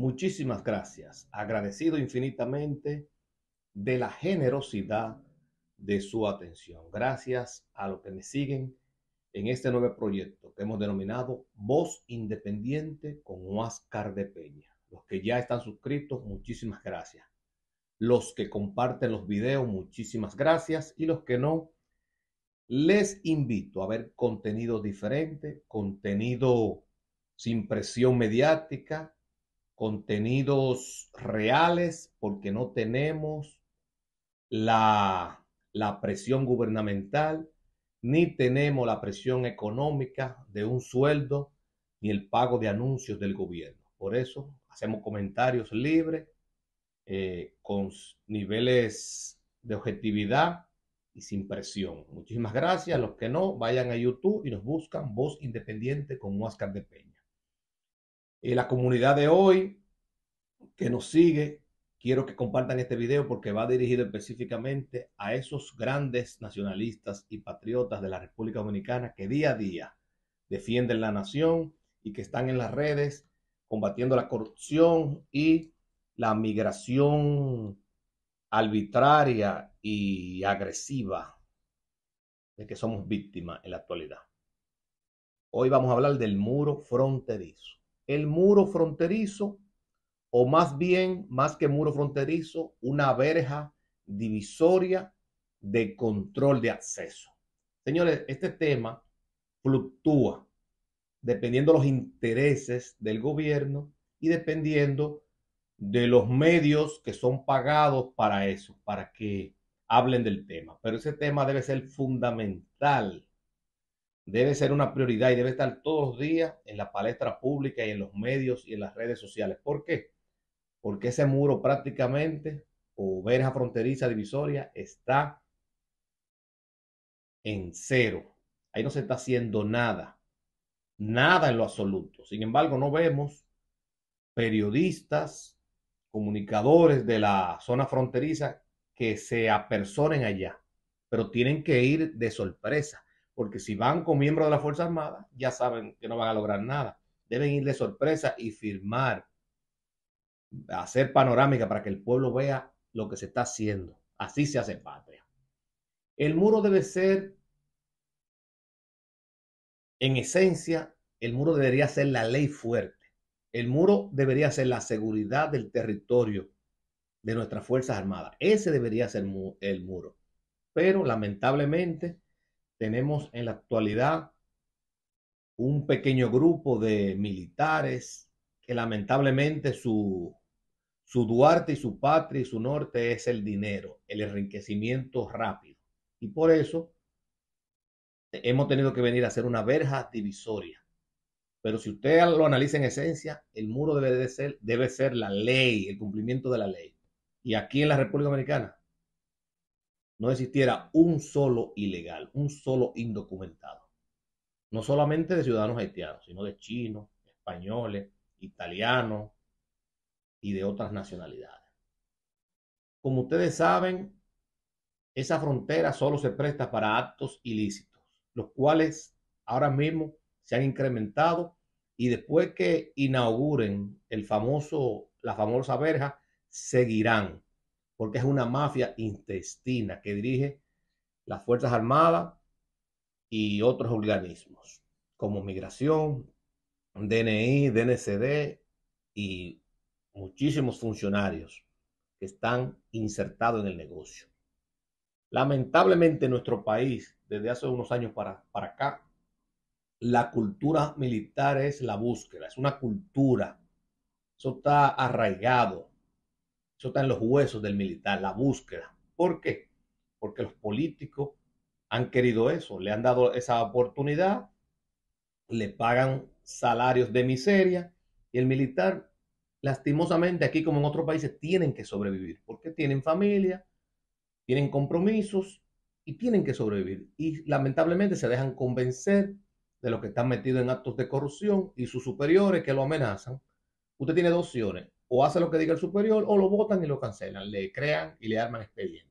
Muchísimas gracias. Agradecido infinitamente de la generosidad de su atención. Gracias a los que me siguen en este nuevo proyecto que hemos denominado Voz Independiente con Huáscar de Peña. Los que ya están suscritos, muchísimas gracias. Los que comparten los videos, muchísimas gracias. Y los que no, les invito a ver contenido diferente, contenido sin presión mediática, contenidos reales porque no tenemos la, presión gubernamental, ni tenemos la presión económica de un sueldo, ni el pago de anuncios del gobierno. Por eso hacemos comentarios libres, eh, con niveles de objetividad y sin presión. Muchísimas gracias. Los que no, vayan a YouTube y nos buscan Voz Independiente con Oscar de Peña. Y eh, la comunidad de hoy que nos sigue, quiero que compartan este video porque va dirigido específicamente a esos grandes nacionalistas y patriotas de la República Dominicana que día a día defienden la nación y que están en las redes combatiendo la corrupción y la migración arbitraria y agresiva de que somos víctimas en la actualidad. Hoy vamos a hablar del muro fronterizo el muro fronterizo, o más bien, más que muro fronterizo, una verja divisoria de control de acceso. Señores, este tema fluctúa dependiendo los intereses del gobierno y dependiendo de los medios que son pagados para eso, para que hablen del tema. Pero ese tema debe ser fundamental debe ser una prioridad y debe estar todos los días en la palestra pública y en los medios y en las redes sociales. ¿Por qué? Porque ese muro prácticamente o verja fronteriza divisoria está en cero. Ahí no se está haciendo nada, nada en lo absoluto. Sin embargo, no vemos periodistas, comunicadores de la zona fronteriza que se apersonen allá, pero tienen que ir de sorpresa porque si van con miembros de las Fuerzas Armadas ya saben que no van a lograr nada. Deben ir de sorpresa y firmar, hacer panorámica para que el pueblo vea lo que se está haciendo. Así se hace patria. El muro debe ser, en esencia, el muro debería ser la ley fuerte. El muro debería ser la seguridad del territorio de nuestras Fuerzas Armadas. Ese debería ser el muro. Pero lamentablemente tenemos en la actualidad un pequeño grupo de militares que lamentablemente su, Duarte y su patria y su norte es el dinero, el enriquecimiento rápido. Y por eso hemos tenido que venir a hacer una verja divisoria. Pero si usted lo analiza en esencia, el muro debe de ser, debe ser la ley, el cumplimiento de la ley. Y aquí en la República Dominicana no existiera un solo ilegal, un solo indocumentado. No solamente de ciudadanos haitianos, sino de chinos, españoles, italianos y de otras nacionalidades. Como ustedes saben, esa frontera solo se presta para actos ilícitos, los cuales ahora mismo se han incrementado y después que inauguren el famoso, la famosa verja, seguirán porque es una mafia intestina que dirige las Fuerzas Armadas y otros organismos como Migración, DNI, DNCD y muchísimos funcionarios que están insertados en el negocio. Lamentablemente en nuestro país, desde hace unos años para, para acá, la cultura militar es la búsqueda, es una cultura. Eso está arraigado eso está en los huesos del militar, la búsqueda. ¿Por qué? Porque los políticos han querido eso, le han dado esa oportunidad, le pagan salarios de miseria y el militar, lastimosamente, aquí como en otros países, tienen que sobrevivir porque tienen familia, tienen compromisos y tienen que sobrevivir. Y lamentablemente se dejan convencer de lo que están metidos en actos de corrupción y sus superiores que lo amenazan. Usted tiene dos opciones, o hace lo que diga el superior, o lo votan y lo cancelan, le crean y le arman expediente.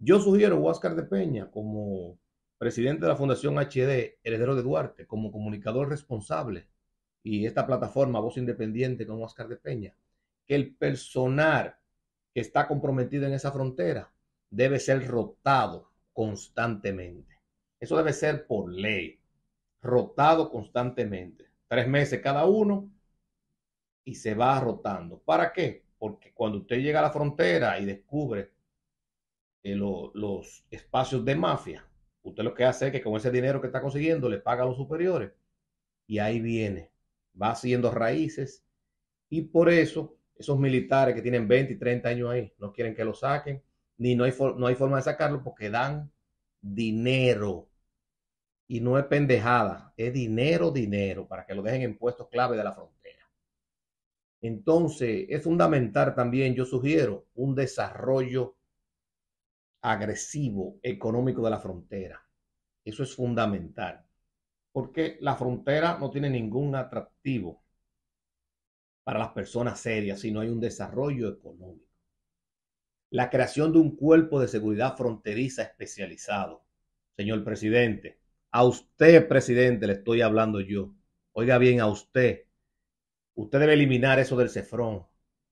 Yo sugiero a Oscar de Peña como presidente de la Fundación HD, heredero de Duarte, como comunicador responsable y esta plataforma Voz Independiente con Oscar de Peña, que el personal que está comprometido en esa frontera debe ser rotado constantemente. Eso debe ser por ley, rotado constantemente. Tres meses cada uno y se va rotando. ¿Para qué? Porque cuando usted llega a la frontera y descubre eh, los espacios de mafia, usted lo que hace es que con ese dinero que está consiguiendo le paga a los superiores y ahí viene, va haciendo raíces y por eso esos militares que tienen 20 y 30 años ahí no quieren que lo saquen, ni no hay, no hay forma de sacarlo porque dan dinero. Y no es pendejada, es dinero, dinero, para que lo dejen en puestos clave de la frontera. Entonces, es fundamental también, yo sugiero, un desarrollo agresivo económico de la frontera. Eso es fundamental, porque la frontera no tiene ningún atractivo para las personas serias si no hay un desarrollo económico. La creación de un cuerpo de seguridad fronteriza especializado. Señor presidente, a usted, presidente, le estoy hablando yo. Oiga bien, a usted, usted debe eliminar eso del cefrón,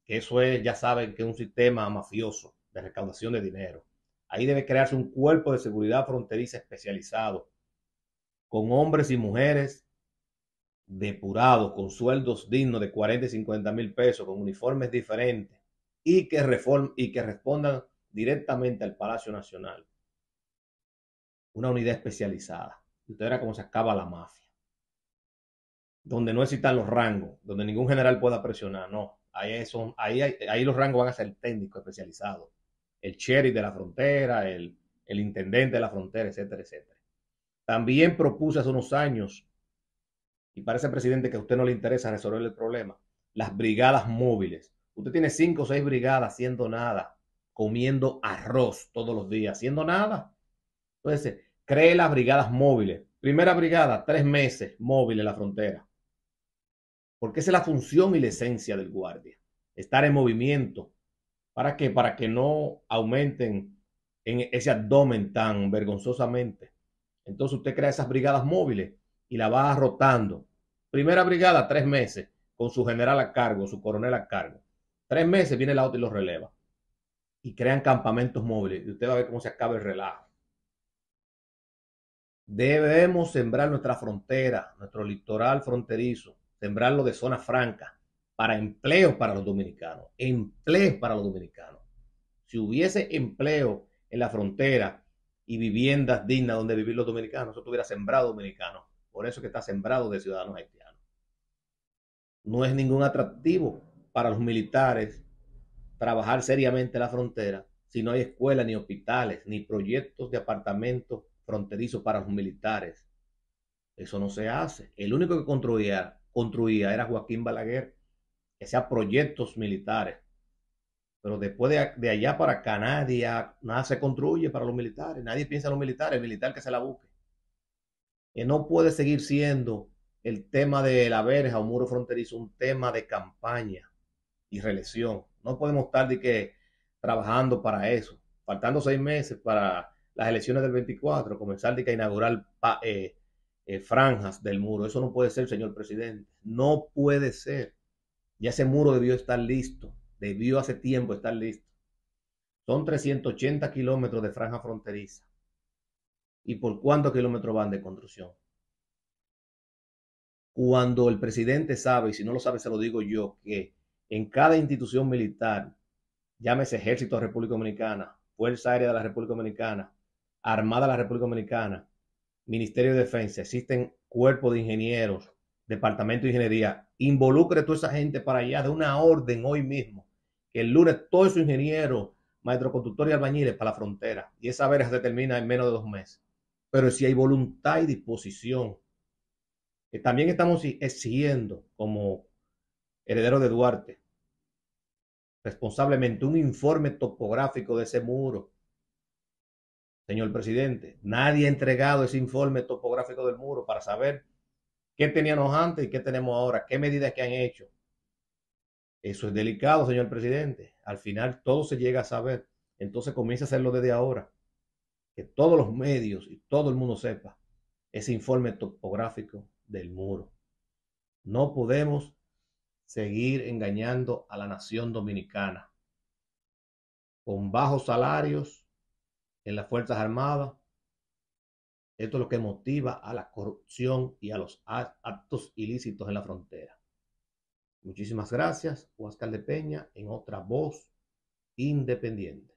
que eso es, ya saben, que es un sistema mafioso de recaudación de dinero. Ahí debe crearse un cuerpo de seguridad fronteriza especializado, con hombres y mujeres depurados, con sueldos dignos de 40 y 50 mil pesos, con uniformes diferentes, y que, y que respondan directamente al Palacio Nacional. Una unidad especializada. Usted era cómo se acaba la mafia donde no existan los rangos, donde ningún general pueda presionar, no. Ahí, son, ahí, ahí los rangos van a ser técnicos especializados. El sheriff de la frontera, el, intendente de la frontera, etcétera, etcétera. También propuse hace unos años, y parece, presidente, que a usted no le interesa resolver el problema, las brigadas móviles. Usted tiene cinco o seis brigadas haciendo nada, comiendo arroz todos los días, haciendo nada. Entonces, cree las brigadas móviles. Primera brigada, tres meses móvil en la frontera porque esa es la función y la esencia del guardia, estar en movimiento. ¿Para qué? Para que no aumenten en ese abdomen tan vergonzosamente. Entonces usted crea esas brigadas móviles y la va rotando. Primera brigada, tres meses, con su general a cargo, su coronel a cargo. Tres meses viene la otra y los releva. Y crean campamentos móviles. Y usted va a ver cómo se acaba el relajo. Debemos sembrar nuestra frontera, nuestro litoral fronterizo, sembrarlo de zona franca, para empleo para los dominicanos, empleo para los dominicanos. Si hubiese empleo en la frontera y viviendas dignas donde vivir los dominicanos, eso hubiera sembrado dominicano. Por eso que está sembrado de ciudadanos haitianos. No es ningún atractivo para los militares trabajar seriamente la frontera si no hay escuelas, ni hospitales, ni proyectos de apartamentos fronterizos para los militares. Eso no se hace. El único que contribuía construía era Joaquín Balaguer, que hacía proyectos militares. Pero después de, allá para acá, nada se construye para los militares, nadie piensa en los militares, el militar que se la busque. Y no puede seguir siendo el tema de la verja o muro fronterizo un tema de campaña y reelección. No podemos estar que trabajando para eso, faltando seis meses para las elecciones del 24, comenzar de que inaugurar eh, eh, franjas del muro. Eso no puede ser, señor presidente. No puede ser. Ya ese muro debió estar listo. Debió hace tiempo estar listo. Son 380 kilómetros de franja fronteriza. ¿Y por cuántos kilómetros van de construcción? Cuando el presidente sabe, y si no lo sabe, se lo digo yo, que en cada institución militar, llámese Ejército de la República Dominicana, Fuerza Aérea de la República Dominicana, Armada de la República Dominicana, Ministerio de Defensa, existen cuerpos de ingenieros, Departamento de Ingeniería, involucre a toda esa gente para allá de una orden hoy mismo, que el lunes todos esos ingenieros, maestro conductor y albañiles para la frontera. Y esa verja se termina en menos de dos meses. Pero si hay voluntad y disposición, que también estamos exigiendo como heredero de Duarte, responsablemente un informe topográfico de ese muro, señor presidente. Nadie ha entregado ese informe topográfico del muro para saber qué teníamos antes y qué tenemos ahora, qué medidas que han hecho. Eso es delicado, señor presidente. Al final todo se llega a saber. Entonces comienza a hacerlo desde ahora. Que todos los medios y todo el mundo sepa ese informe topográfico del muro. No podemos seguir engañando a la nación dominicana con bajos salarios en las Fuerzas Armadas. Esto es lo que motiva a la corrupción y a los actos ilícitos en la frontera. Muchísimas gracias, Huáscar de Peña, en otra voz independiente.